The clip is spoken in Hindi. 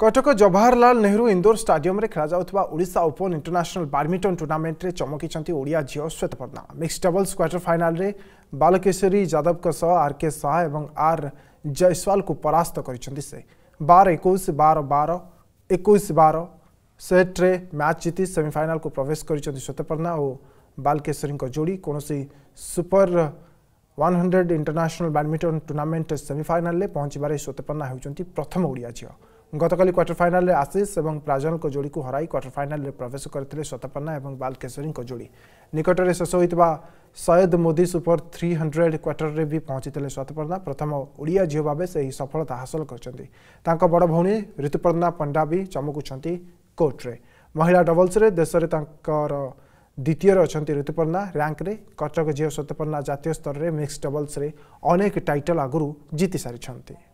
कटक जवाहरलाल नेहरू इंदोर स्टाडियम खेल जाशा ओपन इंटरनेशनल बैडमिंटन टूर्णमेंट में चमकी ओडिया झील Swetaparna mix doubles quarter final रे बालकेश्वरी जादव के सह आरके शाह आर जयसवाल को परास्त कर बार एक बार बार एक बार सेट्रे मैच जीति सेमिफाइनाल को प्रवेश कर श्वेतपर्णा और बालकेश्वरी जोड़ी कौन super hundred international badminton tournament semifinal पहुंचबारे श्वेतपर्णा होती प्रथम ओडिया झील ଗତକାଲି କ୍ୱାର୍ଟର ଫାଇନାଲରେ ଆଶିଷ ଏବଂ ପ୍ରାଜଲଙ୍କ ଯୋଡ଼ିକୁ ହରାଇ କ୍ୱାର୍ଟର ଫାଇନାଲରେ ପ୍ରବେଶ କରିଥିଲେ ଶତପନ୍ନା ଏବଂ ବାଲକେଶ୍ୱରୀଙ୍କ ଯୋଡ଼ି ନିକଟରେ ଶେଷ ହୋଇଥିବା Syed Modi super three hundred କ୍ୱାର୍ଟରରେ ବି ପହଞ୍ଚିଥିଲେ ଶତପର୍ଣ୍ଣା ପ୍ରଥମ ଓଡ଼ିଆ ଝିଅ ଭାବେ ସେ ଏହି ସଫଳତା ହାସଲ କରିଛନ୍ତି ତାଙ୍କ ବଡ଼ ଭଉଣୀ ଋତୁପର୍ଣ୍ଣା ପଣ୍ଡା ବି ଚମକୁଛନ୍ତି କୋର୍ଟରେ ମହିଳା ଡବଲ୍ସରେ ଦେଶରେ ତାଙ୍କର ଦ୍ୱିତୀୟରେ ଅଛନ୍ତି ଋତୁପର୍ଣ୍ଣା ର୍ୟାଙ୍କରେ କଟକ ଝିଅ ଶତପର୍ଣ୍ଣା ଜାତୀୟ ସ୍ତରରେ ମିକ୍ସ ଡବଲ୍ସରେ ଅନେକ ଟାଇଟଲ୍ ଆଗରୁ ଜିତି ସାରିଛନ୍ତି